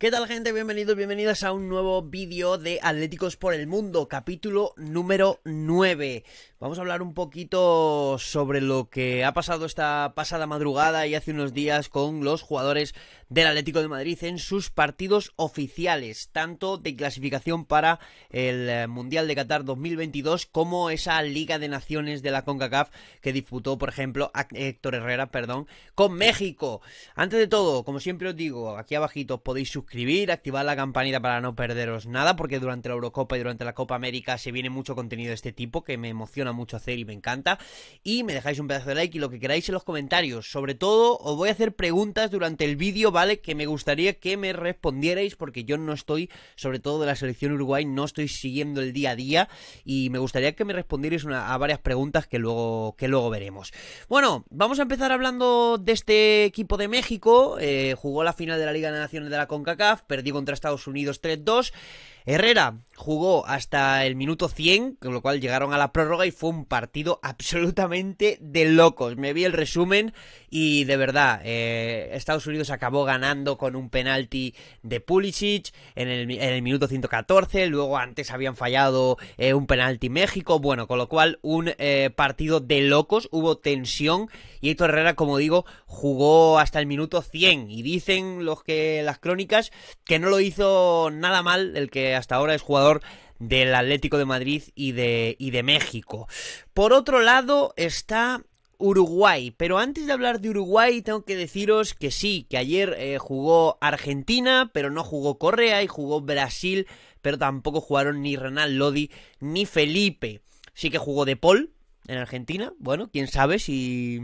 ¿Qué tal gente? Bienvenidos, bienvenidas a un nuevo vídeo de Atléticos por el Mundo, capítulo número 9. Vamos a hablar un poquito sobre lo que ha pasado esta pasada madrugada y hace unos días con los jugadores del Atlético de Madrid en sus partidos oficiales, tanto de clasificación para el eh, Mundial de Qatar 2022 como esa Liga de Naciones de la CONCACAF que disputó, por ejemplo, Héctor Herrera, perdón, con México. Antes de todo, como siempre os digo, aquí abajito podéis suscribiros suscribir, activar la campanita para no perderos nada, porque durante la Eurocopa y durante la Copa América se viene mucho contenido de este tipo que me emociona mucho hacer y me encanta. Y me dejáis un pedazo de like y lo que queráis en los comentarios. Sobre todo, os voy a hacer preguntas durante el vídeo, ¿vale? Que me gustaría que me respondierais, porque yo no estoy, sobre todo de la selección Uruguay, no estoy siguiendo el día a día. Y me gustaría que me respondierais a varias preguntas que luego, que luego veremos. Bueno, vamos a empezar hablando de este equipo de México. Eh, jugó la final de la Liga de Naciones de la conca Perdí perdió contra Estados Unidos 3-2. Herrera jugó hasta el minuto 100, con lo cual llegaron a la prórroga y fue un partido absolutamente de locos. Me vi el resumen y de verdad, eh, Estados Unidos acabó ganando con un penalti de Pulisic en el, minuto 114, luego antes habían fallado eh, un penalti México, bueno, con lo cual un eh, partido de locos, hubo tensión y esto Herrera, como digo, jugó hasta el minuto 100 y dicen los que las crónicas que no lo hizo nada mal, el que hasta ahora es jugador del Atlético de Madrid y de, de México. Por otro lado está Uruguay. Pero antes de hablar de Uruguay, tengo que deciros que sí, que ayer eh, jugó Argentina, pero no jugó Correa y jugó Brasil, pero tampoco jugaron ni Renal Lodi ni Felipe. Sí que jugó De Paul en Argentina. Bueno, quién sabe si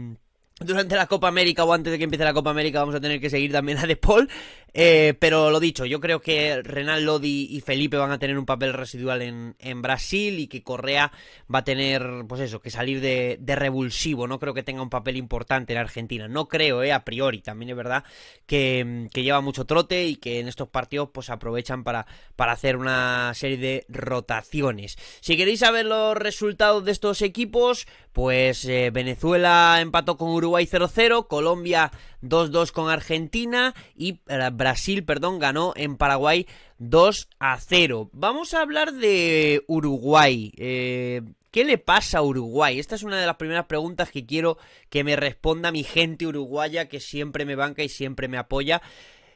durante la Copa América o antes de que empiece la Copa América vamos a tener que seguir también a De Paul. Eh, pero lo dicho, yo creo que Renan Lodi y Felipe van a tener un papel residual en, Brasil y que Correa va a tener, pues eso, que salir de, revulsivo. No creo que tenga un papel importante en Argentina. No creo, eh, a priori. También es verdad que, lleva mucho trote y que en estos partidos pues aprovechan para, para hacer una serie de rotaciones. Si queréis saber los resultados de estos equipos, pues eh, Venezuela empató con Uruguay 0-0, Colombia 2-2 con Argentina y Brasil Brasil, perdón, ganó en Paraguay 2 a 0. Vamos a hablar de Uruguay. Eh, ¿Qué le pasa a Uruguay? Esta es una de las primeras preguntas que quiero que me responda mi gente uruguaya que siempre me banca y siempre me apoya.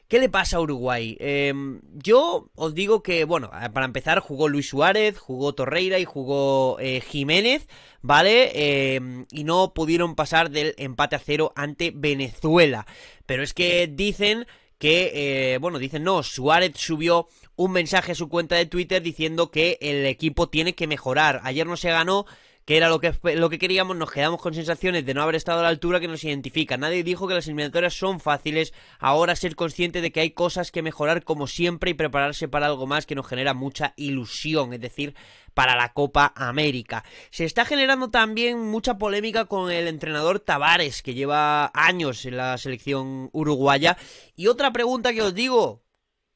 ¿Qué le pasa a Uruguay? Em, yo os digo que, bueno, eh, para empezar jugó Luis Suárez, jugó Torreira y jugó eh, Jiménez, ¿vale? Em, y no pudieron pasar del empate a cero ante Venezuela. Pero es que dicen que, eh, bueno, dicen, no, Suárez subió un mensaje a su cuenta de Twitter diciendo que el equipo tiene que mejorar. Ayer no se ganó que era lo que, lo que queríamos, nos quedamos con sensaciones de no haber estado a la altura que nos identifica. Nadie dijo que las eliminatorias son fáciles, ahora ser consciente de que hay cosas que mejorar como siempre y prepararse para algo más que nos genera mucha ilusión, es decir, para la Copa América. Se está generando también mucha polémica con el entrenador Tavares, que lleva años en la selección uruguaya. Y otra pregunta que os digo,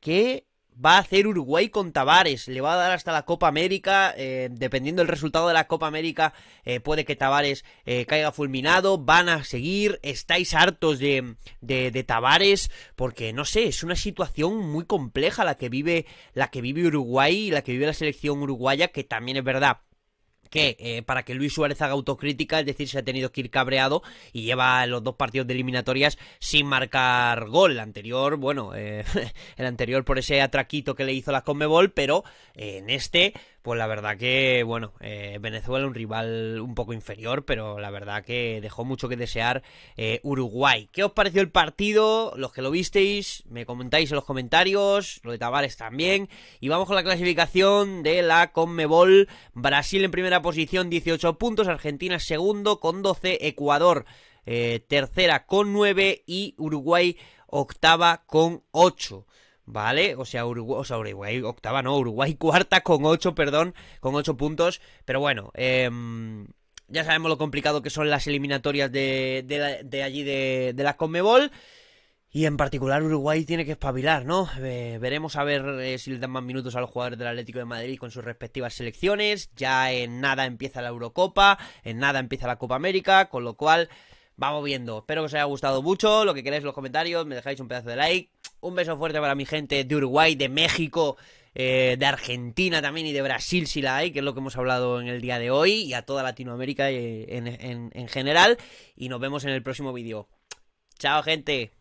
¿qué va a hacer Uruguay con Tavares. Le va a dar hasta la Copa América. Eh, dependiendo del resultado de la Copa América, eh, puede que Tavares eh, caiga fulminado. Van a seguir. Estáis hartos de, de, Tavares. Porque, no sé, es una situación muy compleja la que vive, la que vive Uruguay y la que vive la selección uruguaya. Que también es verdad eh, para que Luis Suárez haga autocrítica, es decir, se ha tenido que ir cabreado y lleva los dos partidos de eliminatorias sin marcar gol. El anterior, bueno, eh, el anterior por ese atraquito que le hizo la Conmebol, pero eh, en este pues la verdad que, bueno, eh, Venezuela un rival un poco inferior, pero la verdad que dejó mucho que desear eh, Uruguay. ¿Qué os pareció el partido? Los que lo visteis, me comentáis en los comentarios, lo de Tavares también. Y vamos con la clasificación de la Conmebol. Brasil en primera posición, 18 puntos, Argentina segundo con 12, Ecuador eh, tercera con 9 y Uruguay octava con 8. ¿vale? O sea, Uruguay, octava, no, Uruguay cuarta con 8, perdón, con 8 puntos. Pero bueno, em, ya sabemos lo complicado que son las eliminatorias de, allí de, de la Conmebol. Y en particular Uruguay tiene que espabilar, ¿no? veremos a ver eh, si le dan más minutos a los jugadores del Atlético de Madrid con sus respectivas selecciones. Ya en nada empieza la Eurocopa, en nada empieza la Copa América, con lo cual vamos viendo. Espero que os haya gustado mucho, lo que queráis en los comentarios, me dejáis un pedazo de like un beso fuerte para mi gente de Uruguay, de México, eh, de Argentina también y de Brasil si la hay, que es lo que hemos hablado en el día de hoy, y a toda Latinoamérica eh, en general. Y nos vemos en el próximo vídeo. Chao gente.